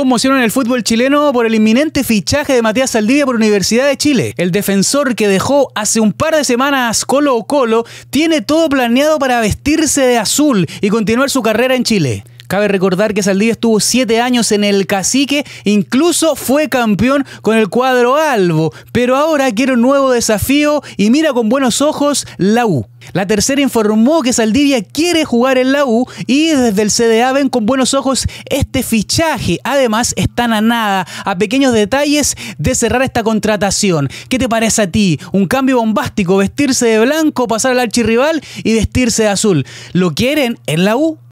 Conmoción en el fútbol chileno por el inminente fichaje de Matías Saldivia por Universidad de Chile. El defensor que dejó hace un par de semanas Colo Colo tiene todo planeado para vestirse de azul y continuar su carrera en Chile. Cabe recordar que Saldivia estuvo siete años en el cacique, incluso fue campeón con el cuadro Albo, pero ahora quiere un nuevo desafío y mira con buenos ojos la U. La tercera informó que Saldivia quiere jugar en la U y desde el CDA ven con buenos ojos este fichaje. Además, están a nada, a pequeños detalles de cerrar esta contratación. ¿Qué te parece a ti? Un cambio bombástico, vestirse de blanco, pasar al archirrival y vestirse de azul. ¿Lo quieren en la U?